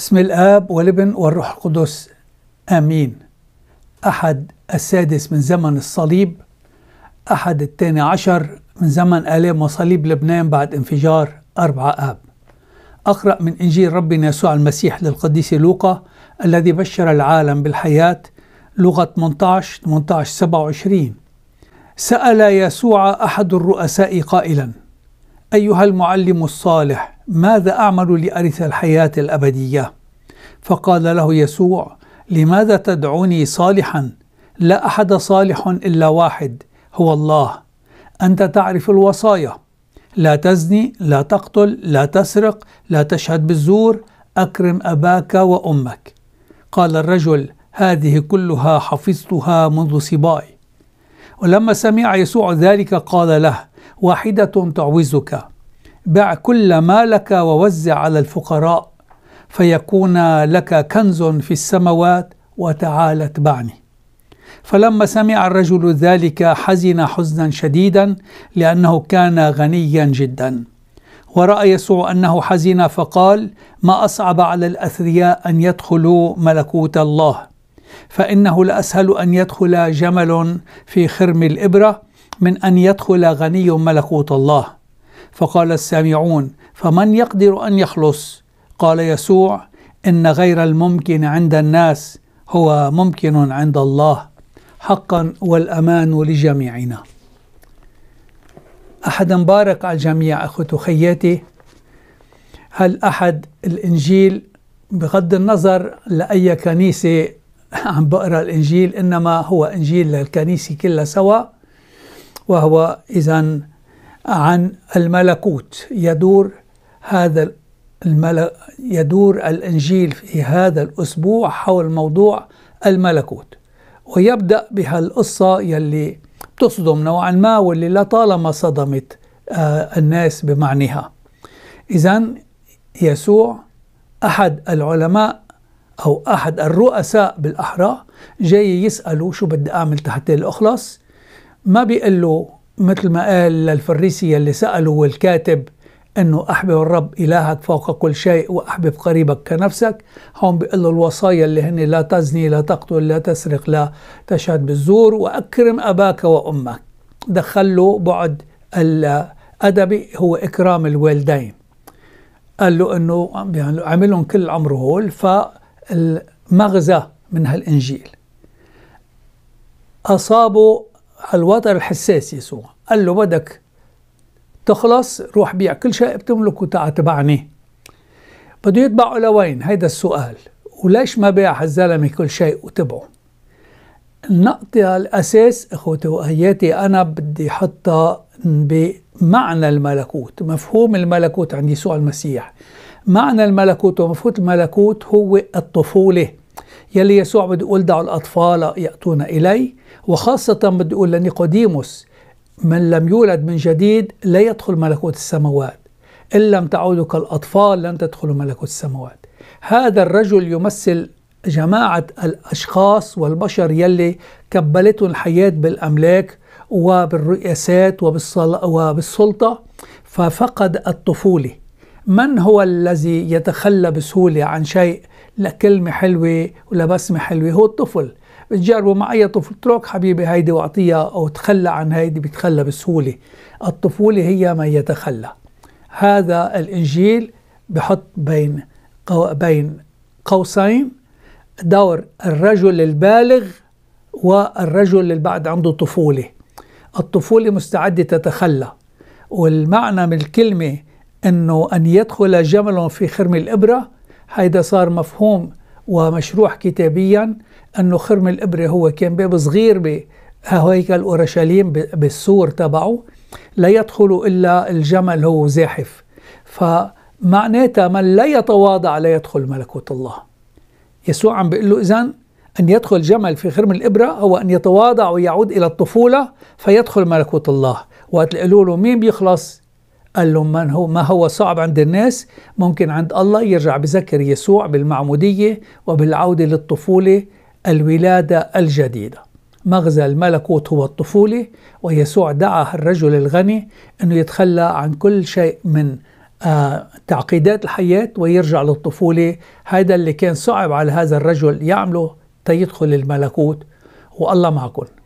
بسم الآب والابن والروح القدس آمين أحد السادس من زمن الصليب أحد الثاني عشر من زمن آلام وصليب لبنان بعد انفجار أربعة آب أقرأ من إنجيل ربنا يسوع المسيح للقديس لوقا الذي بشر العالم بالحياة لغة 18 18 27 سأل يسوع أحد الرؤساء قائلاً أيها المعلم الصالح ماذا أعمل لأرث الحياة الأبدية؟ فقال له يسوع لماذا تدعوني صالحا؟ لا أحد صالح إلا واحد هو الله أنت تعرف الوصايا لا تزني لا تقتل لا تسرق لا تشهد بالزور أكرم أباك وأمك قال الرجل هذه كلها حفظتها منذ صباي ولما سمع يسوع ذلك قال له واحدة تعوزك بع كل مالك ووزع على الفقراء فيكون لك كنز في السماوات وتعال اتبعني فلما سمع الرجل ذلك حزن حزنا شديدا لأنه كان غنيا جدا ورأى يسوع أنه حزن فقال ما أصعب على الأثرياء أن يدخلوا ملكوت الله فإنه لأسهل أن يدخل جمل في خرم الإبرة من أن يدخل غني ملكوت الله فقال السامعون فمن يقدر أن يخلص قال يسوع إن غير الممكن عند الناس هو ممكن عند الله حقا والأمان لجميعنا أحد مبارك على الجميع أخوتي وخياتي هل أحد الإنجيل بغض النظر لأي كنيسة عم بقرأ الإنجيل إنما هو إنجيل للكنيسة كلها سوا وهو إذا عن الملكوت يدور هذا الملك يدور الإنجيل في هذا الأسبوع حول موضوع الملكوت ويبدأ بهالقصة يلي بتصدم نوعا ما واللي لطالما صدمت آه، الناس بمعنها إذا يسوع أحد العلماء أو أحد الرؤساء بالأحرى جاي يسأله شو بدي أعمل تحت الأخلص ما بيقول له مثل ما قال للفريسي اللي سأله والكاتب أنه أحبب الرب إلهك فوق كل شيء وأحبب قريبك كنفسك هون بيقول له الوصايا اللي هن لا تزني لا تقتل لا تسرق لا تشهد بالزور وأكرم أباك وأمك دخل له بعد الأدبي هو إكرام الوالدين قال له أنه يعني عملهم كل عمره هول فالمغزى من هالإنجيل أصابه الوتر الحساس يسوع قال له بدك تخلص روح بيع كل شيء بتملك تعا تبعني بده يتبعه لوين هيدا السؤال وليش ما باع هالزلمه كل شيء وتبعه النقطة الأساس إخوتي وأياتي أنا بدي حطها بمعنى الملكوت مفهوم الملكوت عند يسوع المسيح معنى الملكوت ومفهوم الملكوت هو الطفولة يلي يسوع بده يقول دعوا الأطفال يأتون إلي وخاصة بده يقول لنيقوديموس من لم يولد من جديد لا يدخل ملكوت السماوات إن لم تعودوا كالأطفال لن تدخلوا ملكوت السماوات هذا الرجل يمثل جماعة الأشخاص والبشر يلي كبلتهم الحياة بالأملاك وبالرئاسات وبالسلطة ففقد الطفولة من هو الذي يتخلى بسهولة عن شيء لكلمة حلوة ولبسمة حلوة هو الطفل بتجربوا مع أي طفل تروك حبيبي هيدي واعطيها أو تخلى عن هيدي بيتخلى بسهولة الطفولة هي ما يتخلى هذا الإنجيل بحط بين قو... بين قوسين دور الرجل البالغ والرجل اللي بعد عنده طفولة الطفولة مستعدة تتخلى والمعنى من الكلمة أنه أن يدخل جمل في خرم الإبرة هيدا صار مفهوم ومشروح كتابيا أنه خرم الإبرة هو كان باب صغير بهيكل أورشليم بالسور تبعه لا يدخل إلا الجمل هو زاحف فمعناتها من لا يتواضع لا يدخل ملكوت الله يسوع عم بيقول له إذن أن يدخل جمل في خرم الإبرة هو أن يتواضع ويعود إلى الطفولة فيدخل ملكوت الله وقت قالوا له مين بيخلص قال لهم من هو ما هو صعب عند الناس ممكن عند الله يرجع بذكر يسوع بالمعمودية وبالعودة للطفولة الولادة الجديدة مغزى الملكوت هو الطفولة ويسوع دعا الرجل الغني أنه يتخلى عن كل شيء من آه، تعقيدات الحياة ويرجع للطفولة هذا اللي كان صعب على هذا الرجل يعمله تيدخل الملكوت والله معكم